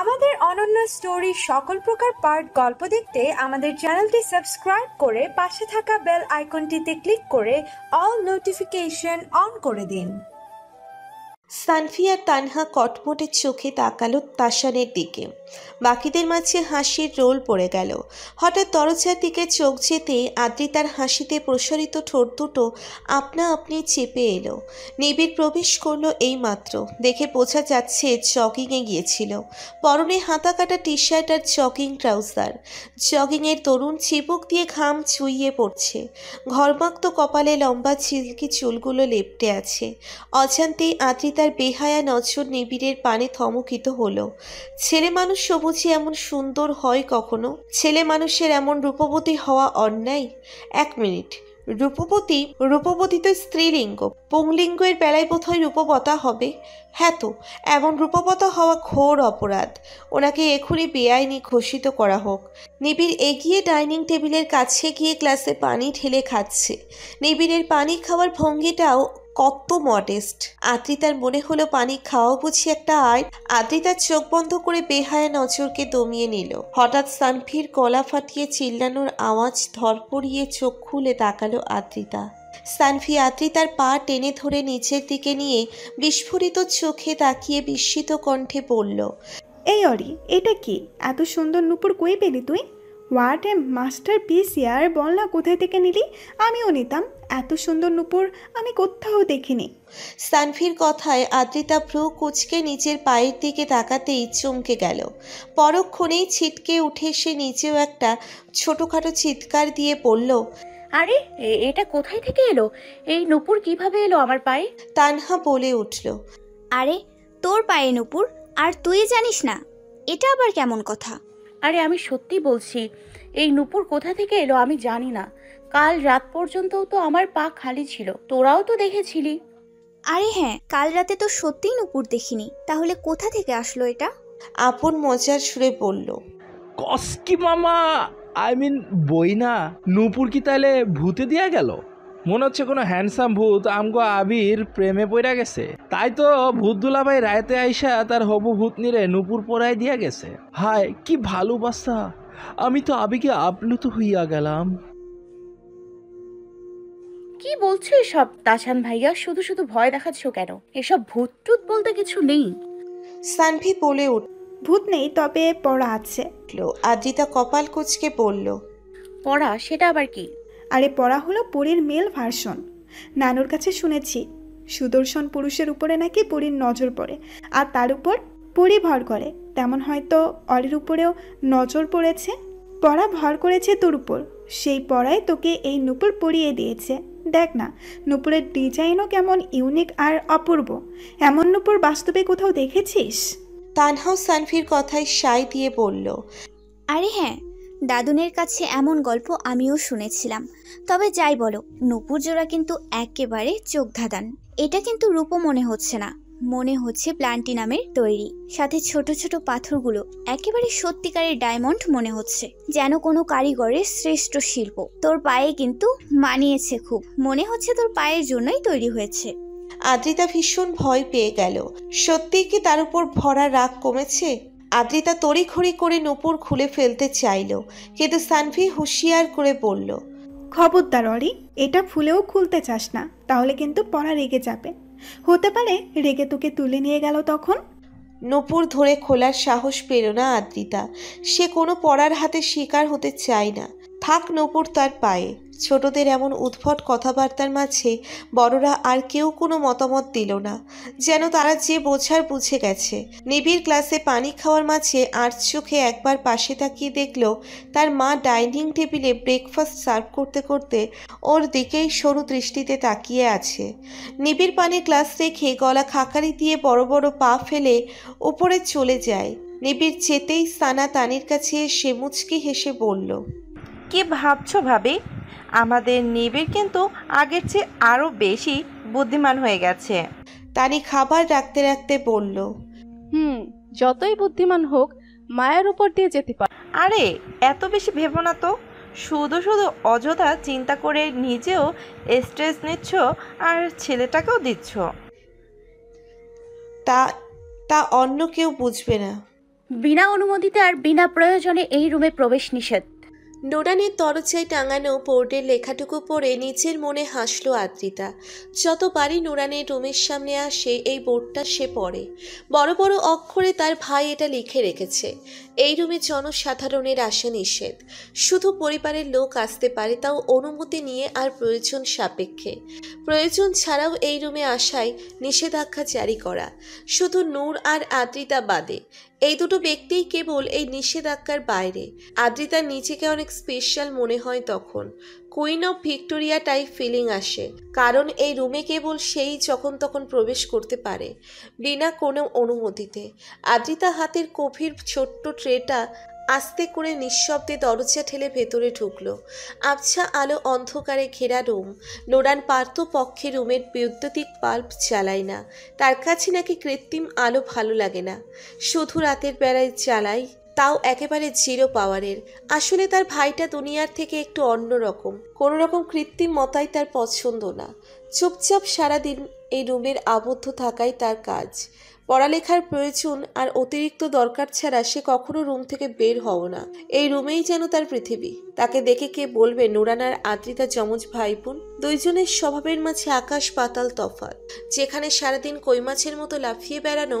আমাদের অনন্য স্টোরির সকল প্রকার পার্ট গল্প দেখতে আমাদের চ্যানেলটি সাবস্ক্রাইব করে পাশে থাকা বেল আইকনটিতে ক্লিক করে অল নোটিফিকেশন অন করে দিন সানফিয়া তানহা কটমটে চোখে তাকালো তাসানের দিকে বাকিদের মাঝে হাসির রোল পড়ে গেল হঠাৎ দরজার দিকে চোখ যেতে আদ্রিতার হাসিতে প্রসারিত ঠোঁট দুটো আপনা আপনি চেপে এলো নিবিড় প্রবেশ করলো এই মাত্র দেখে বোঝা যাচ্ছে জগিংয়ে গিয়েছিল পরনে হাতা কাটা টি শার্ট আর জগিং ট্রাউজার জগিংয়ের তরুণ চিবুক দিয়ে ঘাম চুইয়ে পড়ছে ঘরমাক্ত কপালে লম্বা ছিলকি চুলগুলো লেপটে আছে অজান্তেই আদ্রিতা তার বেহায়া নজর নিবিড়ের পানে থমকিত হল ছেলে মানুষ সবুজি এমন সুন্দর হয় কখনো ছেলে মানুষের এমন রূপবতী হওয়া অন্যায় এক মিনিট রূপবতী রূপবতী তো স্ত্রীলিঙ্গ পুংলিঙ্গের বেলায় বোধহয় রূপবতা হবে হ্যাঁ তো এমন রূপবতা হওয়া ঘোর অপরাধ ওনাকে এখুনি বেআইনি ঘোষিত করা হোক নিবিড় এগিয়ে ডাইনিং টেবিলের কাছে গিয়ে গ্লাসে পানি ঢেলে খাচ্ছে নিবিড়ের পানি খাওয়ার ভঙ্গিটাও কত মডেস্ট আদ্রিতার মনে হলো পানি খাওয়া বুঝি একটা আয় আদ্রিতার চোখ বন্ধ করে বেহায়া নজরকে দমিয়ে নিল হঠাৎ সানফির গলা ফাটিয়ে চিল্লানোর আওয়াজ ধরপড়িয়ে চোখ খুলে তাকালো আদ্রিতা সানফি আদ্রিতার পা টেনে ধরে নিচের দিকে নিয়ে বিস্ফোরিত চোখে তাকিয়ে বিস্মিত কণ্ঠে বলল এই অরি এটা কি এত সুন্দর নুপুর কই পেলি তুই হোয়াট এ মাস্টার পিস ইয়ার বল না কোথায় থেকে নিলি আমিও নিতাম এত সুন্দর নূপুর আমি কোথাও দেখিনি সানফির কথায় আদ্রিতা ভ্রু কুচকে নিচের পায়ের দিকে তাকাতেই চমকে গেল পরক্ষণেই ছিটকে উঠে সে নিচেও একটা ছোটোখাটো চিৎকার দিয়ে পড়ল আরে এটা কোথায় থেকে এলো এই নূপুর কিভাবে এলো আমার পায়ে তানহা বলে উঠল আরে তোর পায়ে নূপুর আর তুই জানিস না এটা আবার কেমন কথা আরে আমি সত্যি বলছি এই নুপুর কোথা থেকে এলো আমি জানি না কাল রাত পর্যন্তও তো আমার পা খালি ছিল তোরাও তো দেখেছিলি আরে হ্যাঁ কাল রাতে তো সত্যিই নুপুর দেখিনি তাহলে কোথা থেকে আসলো এটা আপন মজার সুরে বলল কস্কি মামা আই মিন বই না নূপুর কি তাহলে ভূতে দিয়া গেল মনে হচ্ছে কোনো হ্যান্ডসাম ভূত আমগো আবির প্রেমে পড়া গেছে তাই তো ভূত দুলাভাই রায়তে আইসা তার হবু ভূত নিরে নুপুর পড়ায় দিয়া গেছে হায় কি ভালোবাসা আমি তো আবিকে আপ্লুত হইয়া গেলাম কি বলছো এসব তাসান ভাইয়া শুধু শুধু ভয় দেখাচ্ছ কেন এসব ভূত টুত বলতে কিছু নেই সানভি বলে উঠ ভূত নেই তবে পড়া আছে আদ্রিতা কপাল কুচকে বলল পড়া সেটা আবার কি আরে পড়া হলো পরীর মেল ভার্সন নানুর কাছে শুনেছি সুদর্শন পুরুষের উপরে নাকি পরীর নজর পড়ে আর তার উপর পরি ভর করে তেমন হয়তো অরের উপরেও নজর পড়েছে পড়া ভর করেছে তোর উপর সেই পড়াই তোকে এই নুপুর পরিয়ে দিয়েছে দেখ না নুপুরের ডিজাইনও কেমন ইউনিক আর অপূর্ব এমন নুপুর বাস্তবে কোথাও দেখেছিস তানহাও সানফির কথায় সাই দিয়ে বলল আরে হ্যাঁ দাদুনের কাছে এমন গল্প আমিও শুনেছিলাম তবে যাই বলো নূপুর জোড়া কিন্তু একেবারে চোখ ধাঁধান এটা কিন্তু রূপো মনে হচ্ছে না মনে হচ্ছে নামের তৈরি সাথে ছোট ছোট পাথরগুলো একেবারে সত্যিকারের ডায়মন্ড মনে হচ্ছে যেন কোনো কারিগরের শ্রেষ্ঠ শিল্প তোর পায়ে কিন্তু মানিয়েছে খুব মনে হচ্ছে তোর পায়ের জন্যই তৈরি হয়েছে আদ্রিতা ভীষণ ভয় পেয়ে গেল সত্যিই কি তার উপর ভরা রাগ কমেছে আদ্রিতা তড়িঘড়ি করে নূপুর খুলে ফেলতে চাইল কিন্তু সানভি হুঁশিয়ার করে বলল খবরদার অরি এটা ফুলেও খুলতে চাস না তাহলে কিন্তু পড়া রেগে যাবে হতে পারে রেগে তোকে তুলে নিয়ে গেল তখন নূপুর ধরে খোলার সাহস পেল না আদ্রিতা সে কোনো পড়ার হাতে শিকার হতে চায় না থাক নপুর তার পায়ে ছোটদের এমন উদ্ভট কথাবার্তার মাঝে বড়রা আর কেউ কোনো মতামত দিল না যেন তারা যে বোঝার বুঝে গেছে নিবিড় ক্লাসে পানি খাওয়ার মাঝে আর চোখে একবার পাশে তাকিয়ে দেখল তার মা ডাইনিং টেবিলে ব্রেকফাস্ট সার্ভ করতে করতে ওর দিকেই সরু দৃষ্টিতে তাকিয়ে আছে নিবিড় পানি ক্লাস রেখে গলা খাকারি দিয়ে বড় বড় পা ফেলে উপরে চলে যায় নিবিড় চেতেই সানা তানির কাছে এসে মুচকি হেসে বলল কি ভাবছো ভাবি আমাদের নিবিড় কিন্তু আগের চেয়ে আরও বেশি বুদ্ধিমান হয়ে গেছে তারি খাবার রাখতে রাখতে বলল হুম যতই বুদ্ধিমান হোক মায়ের উপর দিয়ে যেতে পার আরে এত বেশি ভেবো না তো শুধু শুধু অযথা চিন্তা করে নিজেও স্ট্রেস নিচ্ছ আর ছেলেটাকেও দিচ্ছ তা তা অন্য কেউ বুঝবে না বিনা অনুমতিতে আর বিনা প্রয়োজনে এই রুমে প্রবেশ নিষেধ নোডানের তরজায় টাঙানো বোর্ডের লেখাটুকু পড়ে নিজের মনে হাসলো আদ্রিতা যতবারই নোরানের রুমের সামনে আসে এই বোর্ডটা সে পড়ে বড় বড় অক্ষরে তার ভাই এটা লিখে রেখেছে এই রুমে জনসাধারণের আসা নিষেধ শুধু পরিবারের লোক আসতে পারে তাও অনুমতি নিয়ে আর প্রয়োজন সাপেক্ষে প্রয়োজন ছাড়াও এই রুমে আসায় নিষেধাজ্ঞা জারি করা শুধু নূর আর আদ্রিতা বাদে এই দুটো ব্যক্তিই কেবল এই নিষেধাজ্ঞার বাইরে আদ্রিতার নিজেকে অনেক স্পেশাল মনে হয় তখন queen of Victoria type feeling আসে কারণ এই রুমে কেবল সেই যখন তখন প্রবেশ করতে পারে বিনা কোনো অনুমতিতে আদ্রিতা হাতের কফির ছোট্ট ট্রেটা আস্তে করে নিঃশব্দে দরজা ঠেলে ভেতরে ঢুকল আবছা আলো অন্ধকারে ঘেরা রুম নোরান পার্থ পক্ষে রুমের বৈদ্যুতিক বাল্ব চালায় না তার কাছে নাকি কৃত্রিম আলো ভালো লাগে না শুধু রাতের বেলায় চালাই তাও একেবারে জিরো পাওয়ারের আসলে তার ভাইটা দুনিয়ার থেকে একটু অন্যরকম কোনো রকম কৃত্রিম মতাই তার পছন্দ না চুপচাপ সারাদিন এই রুমের আবদ্ধ থাকাই তার কাজ পড়ালেখার প্রয়োজন আর অতিরিক্ত দরকার ছাড়া সে কখনো রুম থেকে বের হও না এই রুমেই যেন তার পৃথিবী তাকে দেখে কে বলবে নুরানার আদ্রিতা যমজ ভাই বোন দুইজনের স্বভাবের মাঝে আকাশ পাতাল তফাত যেখানে সারাদিন কই মাছের মতো লাফিয়ে বেড়ানো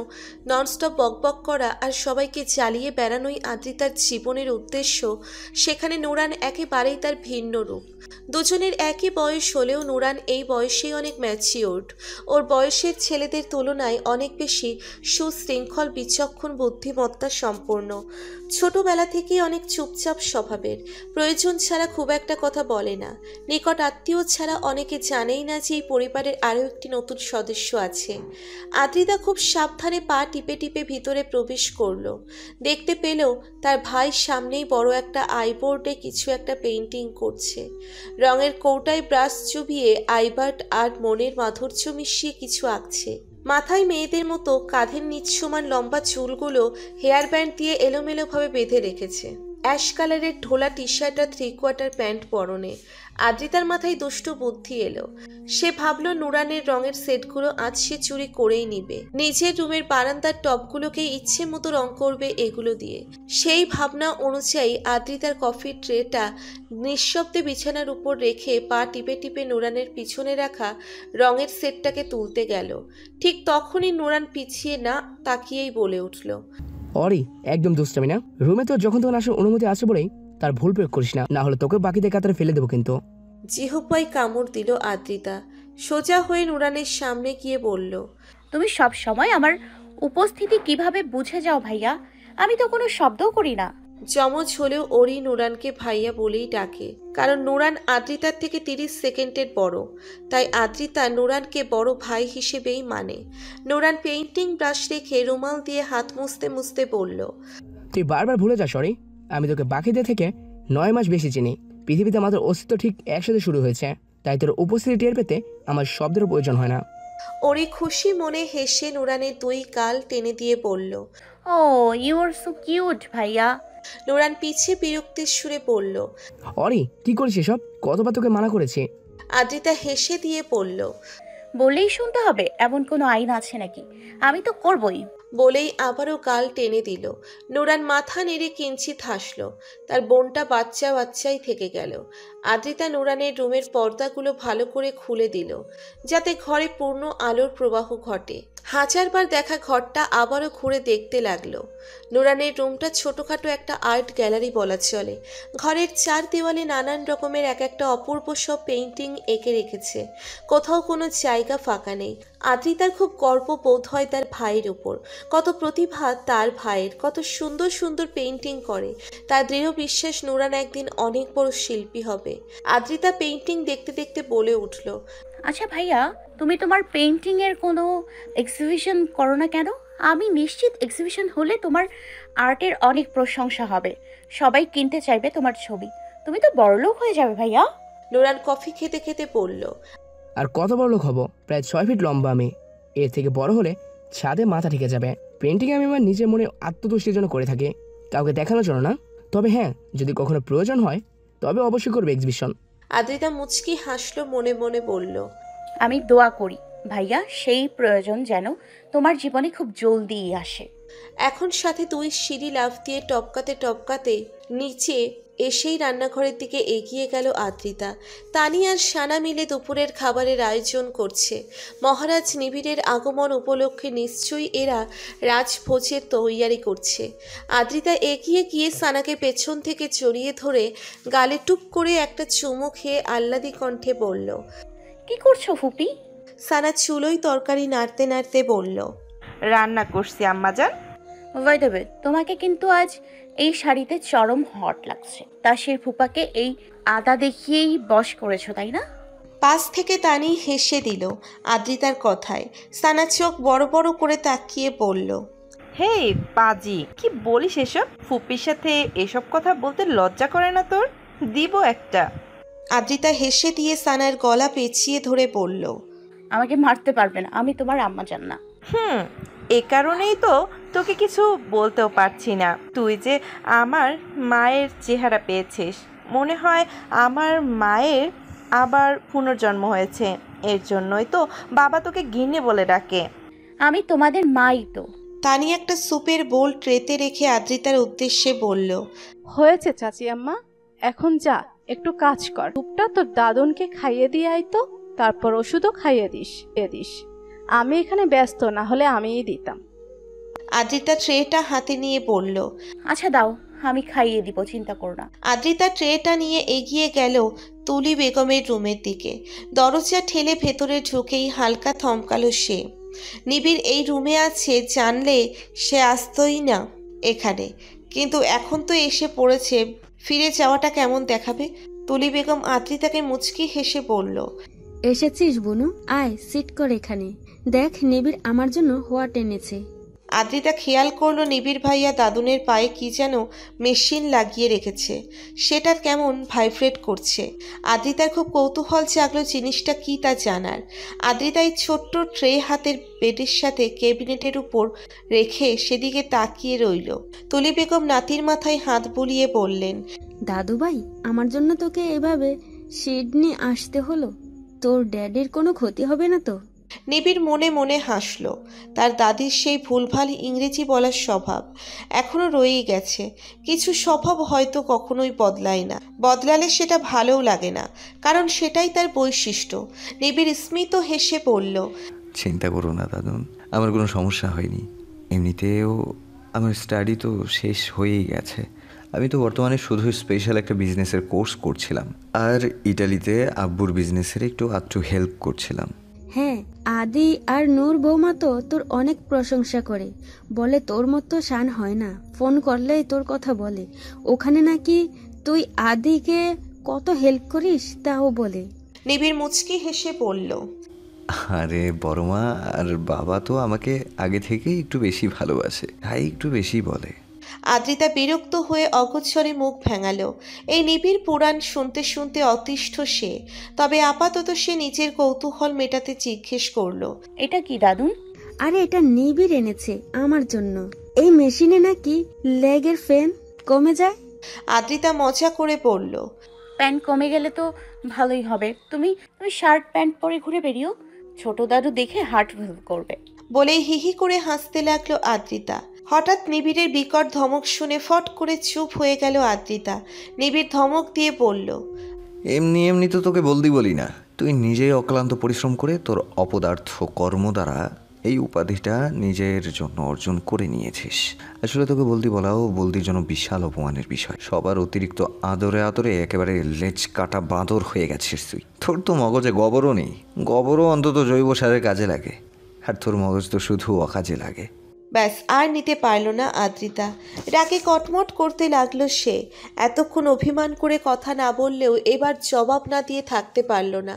ননস্টপ বকবক করা আর সবাইকে চালিয়ে বেড়ানোই আদ্রিতার জীবনের উদ্দেশ্য সেখানে নুরান একেবারেই তার ভিন্ন রূপ দুজনের একই বয়স হলেও নুরান এই বয়সেই অনেক ম্যাচিওর্ড ওর বয়সের ছেলেদের তুলনায় অনেক বেশি সুশৃঙ্খল বিচক্ষণ বুদ্ধিমত্তা সম্পূর্ণ ছোটবেলা থেকেই অনেক চুপচাপ স্বভাবের প্রয়োজন ছাড়া খুব একটা কথা বলে না নিকট আত্মীয় ছাড়া অনেকে জানেই না যে এই পরিবারের আরও একটি নতুন সদস্য আছে আদ্রিদা খুব সাবধানে পা টিপে টিপে ভিতরে প্রবেশ করল দেখতে পেলেও তার ভাই সামনেই বড় একটা আইবোর্ডে কিছু একটা পেন্টিং করছে রঙের কৌটায় ব্রাশ চুবিয়ে আইবার্ট আর মনের মাধুর্য মিশিয়ে কিছু আঁকছে মাথায় মেয়েদের মতো কাঁধের নিচ সমান লম্বা চুলগুলো হেয়ার ব্যান্ড দিয়ে এলোমেলোভাবে বেঁধে রেখেছে অ্যাশ কালারের ঢোলা টি শার্ট আর থ্রি কোয়ার্টার প্যান্ট পরনে আদ্রিতার মাথায় দুষ্টু বুদ্ধি এলো সে ভাবল নুরানের রঙের সেটগুলো আজ সে চুরি করেই নিবে নিজের রুমের বারান্দার টপগুলোকে ইচ্ছে মতো রং করবে এগুলো দিয়ে সেই ভাবনা অনুযায়ী আদ্রিতার কফির ট্রেটা নিঃশব্দে বিছানার উপর রেখে পা টিপে টিপে নুরানের পিছনে রাখা রঙের সেটটাকে তুলতে গেল ঠিক তখনই নুরান পিছিয়ে না তাকিয়েই বলে উঠল অরি একদম দুষ্টামি না রুমে তো যখন তখন আসার অনুমতি আছে বলেই তার ভুল প্রয়োগ করিস না না হলে তোকে বাকিদের কাতারে ফেলে দেবো কিন্তু জিহুপাই কামড় দিল আদ্রিতা সোজা হয়ে নুরানের সামনে গিয়ে বলল তুমি সব সময় আমার উপস্থিতি কিভাবে বুঝে যাও ভাইয়া আমি তো কোনো শব্দও করি না যমজ হলেও ওরি নুরানকে ভাইয়া বলেই ডাকে কারণ নুরান আদ্রিতার থেকে তিরিশ সেকেন্ডের বড় তাই আদ্রিতা নুরানকে বড় ভাই হিসেবেই মানে নুরান পেইন্টিং ব্রাশ রেখে রুমাল দিয়ে হাত মুছতে মুছতে বলল তুই বারবার ভুলে যা সরি আমি তোকে বাকিদের থেকে নয় মাস বেশি চিনি পৃথিবীতে আমাদের অস্তিত্ব ঠিক একসাথে শুরু হয়েছে তাই তোর উপস্থিতি টের পেতে আমার শব্দের প্রয়োজন হয় না ওরে খুশি মনে হেসে নুরানে দুই কাল টেনে দিয়ে বলল oh you are so cute ভাইয়া নুরান পিছে বিরক্তির সুরে বলল অরে কি করিস এসব কতবার তোকে মানা করেছে আদিতা হেসে দিয়ে বলল বলেই শুনতে হবে এমন কোনো আইন আছে নাকি আমি তো করবই বলেই আবারও গাল টেনে দিল নোরান মাথা নেড়ে কিঞ্চিত হাসল তার বোনটা বাচ্চা বাচ্চাই থেকে গেল আদ্রিতা নুরানের রুমের পর্দাগুলো ভালো করে খুলে দিল যাতে ঘরে পূর্ণ আলোর প্রবাহ ঘটে হাজারবার দেখা ঘরটা আবারও ঘুরে দেখতে লাগলো নুরানের রুমটা ছোটোখাটো একটা আর্ট গ্যালারি বলা চলে ঘরের চার দেওয়ালে নানান রকমের এক একটা অপূর্ব সব পেইন্টিং এঁকে রেখেছে কোথাও কোনো জায়গা ফাঁকা নেই আদ্রিতার খুব গর্ব বোধ হয় তার ভাইয়ের উপর কত প্রতিভা তার ভাইয়ের কত সুন্দর সুন্দর পেইন্টিং করে তার দৃঢ় বিশ্বাস নুরান একদিন অনেক বড় শিল্পী হবে হবে আদ্রিতা পেইন্টিং দেখতে দেখতে বলে উঠল আচ্ছা ভাইয়া তুমি তোমার পেন্টিং এর কোনো এক্সিবিশন করো না কেন আমি নিশ্চিত এক্সিবিশন হলে তোমার আর্টের অনেক প্রশংসা হবে সবাই কিনতে চাইবে তোমার ছবি তুমি তো বড়লোক হয়ে যাবে ভাইয়া নোরান কফি খেতে খেতে বলল আর কত বড় লোক হব প্রায় ছয় ফিট লম্বা আমি এর থেকে বড় হলে ছাদে মাথা ঠেকে যাবে পেন্টিং আমি আমার নিজের মনে আত্মতুষ্টির জন্য করে থাকি কাউকে দেখানোর জন্য না তবে হ্যাঁ যদি কখনো প্রয়োজন হয় তবে অবশ্যই করবে এক্সিবিশন আদ্রিতা মুচকি হাসলো মনে মনে বলল আমি দোয়া করি ভাইয়া সেই প্রয়োজন যেন তোমার জীবনে খুব জলদিই আসে এখন সাথে তুই সিঁড়ি লাফ দিয়ে টপকাতে টপকাতে নিচে এসেই রান্নাঘরের দিকে এগিয়ে গেল আদ্রিতা তানি আর সানা মিলে দুপুরের খাবারের আয়োজন করছে মহারাজ নিবিড়ের আগমন উপলক্ষে নিশ্চয়ই এরা রাজভোজের তৈয়ারি করছে আদ্রিতা এগিয়ে গিয়ে সানাকে পেছন থেকে চড়িয়ে ধরে গালে টুপ করে একটা চুমু খেয়ে আহ্লাদি কণ্ঠে বলল কি করছো ফুপি সানা চুলোই তরকারি নাড়তে নাড়তে বলল রান্না করছি আম্মাজান ওয়াইট তোমাকে কিন্তু আজ এই শাড়িতে চরম হট লাগছে তা সে ফুপাকে এই আদা দেখিয়েই বশ করেছ তাই না পাশ থেকে তানি হেসে দিল আদ্রিতার কথায় সানা চোখ বড় বড় করে তাকিয়ে বলল হে পাজি কি বলিস এসব ফুপির সাথে এসব কথা বলতে লজ্জা করে না তোর দিব একটা আদ্রিতা হেসে দিয়ে সানার গলা পেঁচিয়ে ধরে বলল আমাকে মারতে পারবে না আমি তোমার আম্মা জান না হুম এ কারণেই তো তোকে কিছু বলতেও পারছি না তুই যে আমার মায়ের চেহারা পেয়েছিস মনে হয় আমার মায়ের আবার পুনর্জন্ম হয়েছে এর জন্যই তো বাবা তোকে ঘিনে বলে ডাকে আমি তোমাদের মাই তো তানি একটা সুপের বোল ট্রেতে রেখে আদ্রিতার উদ্দেশ্যে বলল হয়েছে চাচি আম্মা এখন যা একটু কাজ কর রূপটা তোর দাদনকে খাইয়ে দিয়ে আয় তো তারপর ওষুধও খাইয়ে দিস এ দিস আমি এখানে ব্যস্ত না হলে আমিই দিতাম আদ্রিতা ট্রেটা হাতে নিয়ে বলল আচ্ছা দাও আমি খাইয়ে দিব চিন্তা করো না আদ্রিতা ট্রেটা নিয়ে এগিয়ে গেল তুলি বেগমের রুমের দিকে দরজা ঠেলে ভেতরে ঢুকেই হালকা থমকালো সে নিবিড় এই রুমে আছে জানলে সে আসতই না এখানে কিন্তু এখন তো এসে পড়েছে ফিরে যাওয়াটা কেমন দেখাবে তুলি বেগম আদ্রিতাকে মুচকি হেসে বলল এসেছিস বনু আয় সিট কর এখানে দেখ নিবিড় আমার জন্য হোয়া টেনেছে আদ্রিতা খেয়াল করলো নিবিড় ভাইয়া দাদুনের পায়ে কি যেন মেশিন লাগিয়ে রেখেছে সেটা কেমন ভাইব্রেট করছে আদ্রিতার খুব কৌতূহল জাগলো জিনিসটা কি তা জানার আদ্রিতা এই ছোট্ট ট্রে হাতের বেডের সাথে ক্যাবিনেটের উপর রেখে সেদিকে তাকিয়ে রইল তলি বেগম নাতির মাথায় হাত বুলিয়ে বললেন দাদু ভাই আমার জন্য তোকে এভাবে সিডনি আসতে হলো তোর ড্যাডের কোনো ক্ষতি হবে না তো নিবিড় মনে মনে হাসল তার দাদির সেই ভুলভাল ইংরেজি বলার স্বভাব এখনও রয়েই গেছে কিছু স্বভাব হয়তো কখনোই বদলায় না বদলালে সেটা ভালোও লাগে না কারণ সেটাই তার বৈশিষ্ট্য নিবিড় স্মিত হেসে পড়ল চিন্তা করো না দাদন আমার কোনো সমস্যা হয়নি এমনিতেও আমার স্টাডি তো শেষ হয়েই গেছে আমি তো বর্তমানে শুধু স্পেশাল একটা বিজনেসের কোর্স করছিলাম আর ইটালিতে আব্বুর বিজনেসের একটু আধটু হেল্প করছিলাম হ্যাঁ আদি আর নূর বৌমা তো তোর অনেক প্রশংসা করে বলে তোর মতো শান হয় না ফোন করলেই তোর কথা বলে ওখানে নাকি তুই আদিকে কত হেল্প করিস তাও বলে নিবিড় মুচকি হেসে পড়ল আরে বড়মা আর বাবা তো আমাকে আগে থেকেই একটু বেশি ভালোবাসে তাই একটু বেশি বলে আদ্রিতা বিরক্ত হয়ে অগোচ্ছরে মুখ ভেঙাল এই নিবিড় পুরাণ শুনতে শুনতে অতিষ্ঠ সে তবে আপাতত সে নিজের কৌতূহল মেটাতে জিজ্ঞেস করল এটা কি দাদুন আরে এটা নিবিড় এনেছে আমার জন্য এই মেশিনে নাকি লেগের ফ্যান কমে যায় আদ্রিতা মজা করে পড়ল প্যান্ট কমে গেলে তো ভালোই হবে তুমি তুমি শার্ট প্যান্ট পরে ঘুরে বেরিও ছোট দাদু দেখে হার্ট করবে বলেই হিহি করে হাসতে লাগলো আদ্রিতা হঠাৎ নিবিড়ের বিকট ধমক শুনে ফট করে চুপ হয়ে গেল আদ্রিতা নিবিড় ধমক দিয়ে বলল এমনি এমনি তো তোকে বলদি বলি না তুই নিজেই অক্লান্ত পরিশ্রম করে তোর অপদার্থ কর্ম দ্বারা এই উপাধিটা নিজের জন্য অর্জন করে নিয়েছিস আসলে তোকে বলদি বলাও বলদির জন্য বিশাল অপমানের বিষয় সবার অতিরিক্ত আদরে আদরে একেবারে লেজ কাটা বাঁদর হয়ে গেছিস তুই তোর তো মগজে গবরও নেই গবরও অন্তত জৈব সারের কাজে লাগে আর তোর মগজ তো শুধু অকাজে লাগে ব্যাস আর নিতে পারল না আদ্রিতা রাগে কটমট করতে লাগলো সে এতক্ষণ অভিমান করে কথা না বললেও এবার জবাব না দিয়ে থাকতে পারল না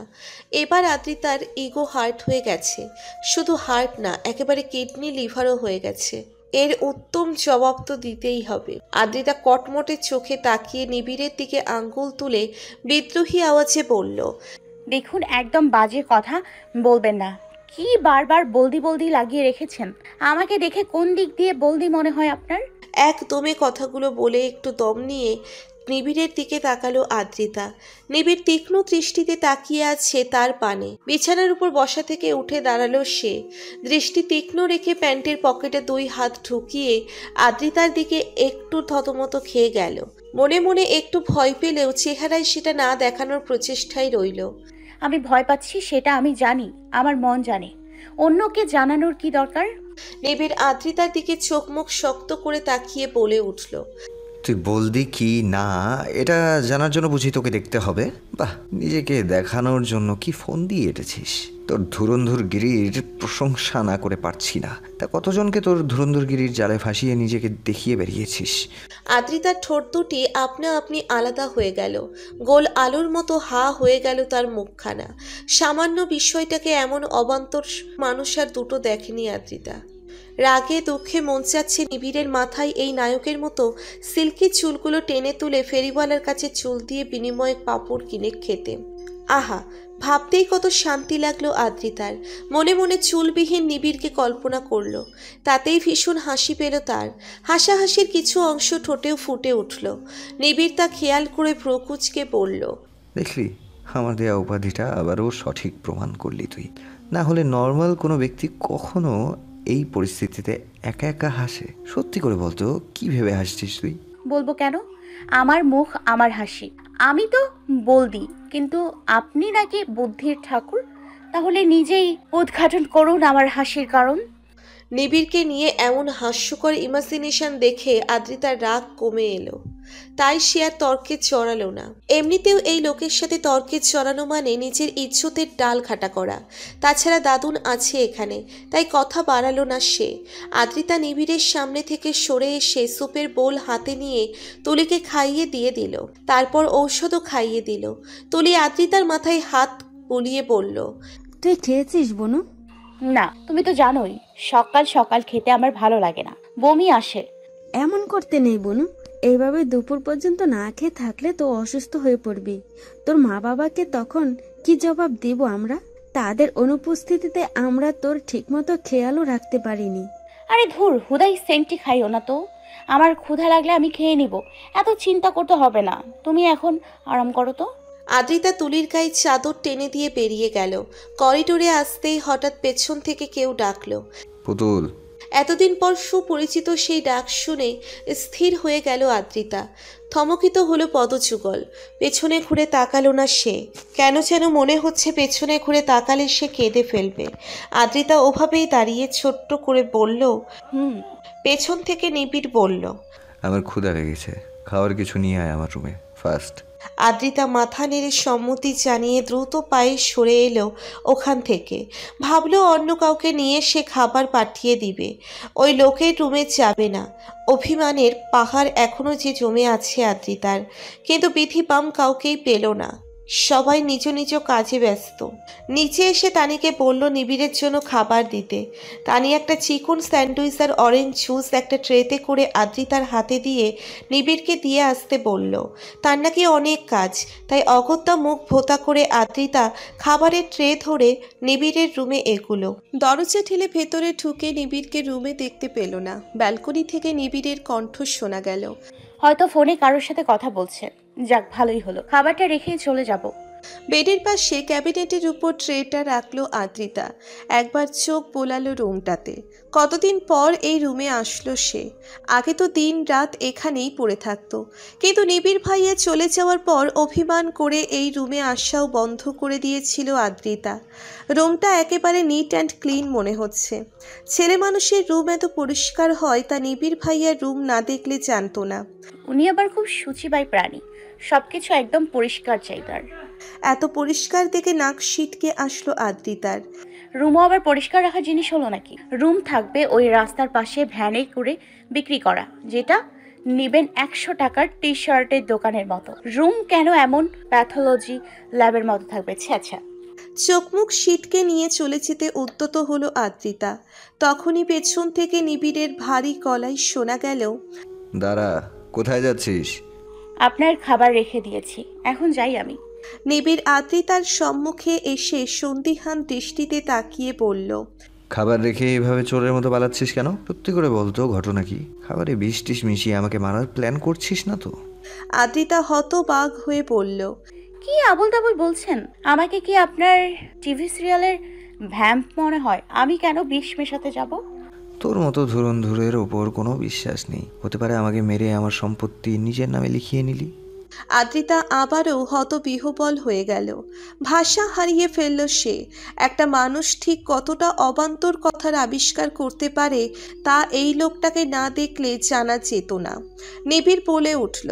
এবার আদ্রিতার ইগো হার্ট হয়ে গেছে শুধু হার্ট না একেবারে কিডনি লিভারও হয়ে গেছে এর উত্তম জবাব তো দিতেই হবে আদ্রিতা কটমটের চোখে তাকিয়ে নিবিড়ের দিকে আঙ্গুল তুলে বিদ্রোহী আওয়াজে বলল দেখুন একদম বাজে কথা বলবেন না কি বারবার বলদি বলদি লাগিয়ে রেখেছেন আমাকে দেখে কোন দিক দিয়ে বলদি মনে হয় আপনার একদমে কথাগুলো বলে একটু দম নিয়ে নিবিড়ের দিকে তাকালো আদ্রিতা নিবিড় তীক্ষ্ণ দৃষ্টিতে তাকিয়ে আছে তার পানে বিছানার উপর বসা থেকে উঠে দাঁড়ালো সে দৃষ্টি তীক্ষ্ণ রেখে প্যান্টের পকেটে দুই হাত ঢুকিয়ে আদ্রিতার দিকে একটু থতমত খেয়ে গেল মনে মনে একটু ভয় পেলেও চেহারায় সেটা না দেখানোর প্রচেষ্টাই রইল আমি ভয় পাচ্ছি সেটা আমি জানি আমার মন জানে অন্যকে জানানোর কি দরকার নিবিড় আদ্রিতার দিকে চোখ মুখ শক্ত করে তাকিয়ে বলে উঠল তুই বলদি কি না এটা জানার জন্য বুঝি তোকে দেখতে হবে বাহ নিজেকে দেখানোর জন্য কি ফোন দিয়ে এটেছিস তোর গিরির প্রশংসা না করে পারছি না তা কতজনকে তোর গিরির জালে ভাসিয়ে নিজেকে দেখিয়ে বেরিয়েছিস আদ্রিতার ঠোঁট দুটি আপনা আপনি আলাদা হয়ে গেল গোল আলোর মতো হা হয়ে গেল তার মুখখানা সামান্য বিষয়টাকে এমন অবান্তর মানুষ আর দুটো দেখেনি আদ্রিতা রাগে দুঃখে মন চাচ্ছে নিবিড়ের মাথায় এই নায়কের মতো সিল্কি চুলগুলো টেনে তুলে ফেরিওয়ালার কাছে চুল দিয়ে বিনিময়ে পাপড় কিনে খেতে আহা ভাবতেই কত শান্তি লাগলো আদ্রিতার মনে মনে চুলবিহীন নিবিড়কে কল্পনা করল তাতেই ভীষণ হাসি পেল তার হাসাহাসির কিছু অংশ ঠোঁটেও ফুটে উঠল নিবিড় তা খেয়াল করে প্রকুচকে পড়ল দেখলি আমার দেয়া উপাধিটা আবারও সঠিক প্রমাণ করলি তুই না হলে নর্মাল কোনো ব্যক্তি কখনো এই পরিস্থিতিতে একা একা হাসে সত্যি করে বলতো কি ভেবে হাসছিস তুই বলবো কেন আমার মুখ আমার হাসি আমি তো বলদি কিন্তু আপনি নাকি বুদ্ধির ঠাকুর তাহলে নিজেই উদ্ঘাটন করুন আমার হাসির কারণ নিবিড়কে নিয়ে এমন হাস্যকর ইমাজিনেশন দেখে আদ্রিতার রাগ কমে এলো তাই সে আর তর্কে চড়ালো না এমনিতেও এই লোকের সাথে তর্কে চড়ানো মানে নিজের ইজ্জতের ডাল খাটা করা তাছাড়া দাদুন আছে এখানে তাই কথা বাড়ালো না সে আদ্রিতা নিবিড়ের সামনে থেকে সরে এসে সুপের বোল হাতে নিয়ে তুলিকে খাইয়ে দিয়ে দিল তারপর ঔষধও খাইয়ে দিল তুলি আদ্রিতার মাথায় হাত বুলিয়ে বলল তুই খেয়েছিস বোনু না তুমি তো জানোই সকাল সকাল খেতে আমার ভালো লাগে না বমি আসে এমন করতে নেই বনু এইভাবে দুপুর পর্যন্ত না খেয়ে থাকলে তো অসুস্থ হয়ে পড়বি তোর মা বাবাকে তখন কি জবাব দিব আমরা তাদের অনুপস্থিতিতে আমরা তোর ঠিকমতো খেয়ালও রাখতে পারিনি আরে ধুর হুদাই সেন্টি খাইও না তো আমার ক্ষুধা লাগলে আমি খেয়ে নিব এত চিন্তা করতে হবে না তুমি এখন আরাম করো তো আদ্রিতা তুলির গায়ে চাদর টেনে দিয়ে বেরিয়ে গেল করিডোরে আসতেই হঠাৎ পেছন থেকে কেউ ডাকলো পুতুল এতদিন পর সুপরিচিত সেই ডাক শুনে স্থির হয়ে গেল আদ্রিতা থমকিত হলো পদযুগল পেছনে ঘুরে তাকালো না সে কেন যেন মনে হচ্ছে পেছনে ঘুরে তাকালে সে কেঁদে ফেলবে আদ্রিতা ওভাবেই দাঁড়িয়ে ছোট্ট করে বলল হুম পেছন থেকে নিবিড় বলল আমার ক্ষুধা লেগেছে খাওয়ার কিছু নিয়ে আয় আমার রুমে ফার্স্ট আদ্রিতা মাথা নেড়ে সম্মতি জানিয়ে দ্রুত পায়ে সরে এলো ওখান থেকে ভাবলো অন্য কাউকে নিয়ে সে খাবার পাঠিয়ে দিবে ওই লোকের রুমে যাবে না অভিমানের পাহাড় এখনও যে জমে আছে আদ্রিতার কিন্তু বিধি বাম কাউকেই পেল না সবাই নিজ নিজ কাজে ব্যস্ত নিচে এসে তানিকে বলল নিবিড়ের জন্য খাবার দিতে তানি একটা চিকুন স্যান্ডউইচ আর অরেঞ্জ জুস একটা ট্রেতে করে আদ্রিতার হাতে দিয়ে নিবিড়কে দিয়ে আসতে বলল তার নাকি অনেক কাজ তাই অগত্যা মুখ ভোতা করে আদ্রিতা খাবারের ট্রে ধরে নিবিড়ের রুমে এগুলো দরজা ঠেলে ভেতরে ঢুকে নিবিড়কে রুমে দেখতে পেল না ব্যালকনি থেকে নিবিড়ের কণ্ঠ শোনা গেল হয়তো ফোনে কারোর সাথে কথা বলছে যাক ভালোই হলো খাবারটা রেখে চলে যাব বেডের পাশে ক্যাবিনেটের উপর ট্রেটা রাখলো আদ্রিতা একবার চোখ বোলালো রুমটাতে কতদিন পর এই রুমে আসলো সে আগে তো দিন রাত এখানেই পড়ে থাকতো কিন্তু নিবিড় ভাইয়া চলে যাওয়ার পর অভিমান করে এই রুমে আসাও বন্ধ করে দিয়েছিল আদ্রিতা রুমটা একেবারে নিট অ্যান্ড ক্লিন মনে হচ্ছে ছেলে মানুষের রুম এত পরিষ্কার হয় তা নিবিড় ভাইয়ার রুম না দেখলে জানতো না উনি আবার খুব সুচিবাই প্রাণী সব কিছু একদম পরিষ্কার চাই তার এত পরিষ্কার দেখে নাক শীতকে আসলো আদ্রিতার রুমও আবার পরিষ্কার রাখার জিনিস হলো নাকি রুম থাকবে ওই রাস্তার পাশে ভ্যানে করে বিক্রি করা যেটা নেবেন একশো টাকার টি শার্টের দোকানের মতো রুম কেন এমন প্যাথোলজি ল্যাবের মতো থাকবে ছ্যাঁচা চোখমুখ শীতকে নিয়ে চলে যেতে উদ্যত হলো আদ্রিতা তখনই পেছন থেকে নিবিড়ের ভারী কলাই শোনা গেল দাঁড়া কোথায় যাচ্ছিস আপনার খাবার রেখে দিয়েছি এখন যাই আমি নিবিড় আদ্রিতার সম্মুখে এসে সন্দিহান দৃষ্টিতে তাকিয়ে বলল খাবার রেখে এভাবে চোরের মতো পালাচ্ছিস কেন সত্যি করে বলতো ঘটনা কি খাবারে বিষ টিস মিশিয়ে আমাকে মারার প্ল্যান করছিস না তো আদ্রিতা হতবাগ হয়ে বলল কি আবল তাবল বলছেন আমাকে কি আপনার টিভি সিরিয়ালের ভ্যাম্প মনে হয় আমি কেন বিষ মেশাতে যাব তোর মতো ধুরন্ধুরের ওপর কোনো বিশ্বাস নেই হতে পারে আমাকে মেরে আমার সম্পত্তি নিজের নামে লিখিয়ে নিলি আদ্রিতা আবারও হতবিহবল হয়ে গেল ভাষা হারিয়ে ফেলল সে একটা মানুষ ঠিক কতটা অবান্তর কথার আবিষ্কার করতে পারে তা এই লোকটাকে না দেখলে জানা যেত না নিবিড় বলে উঠল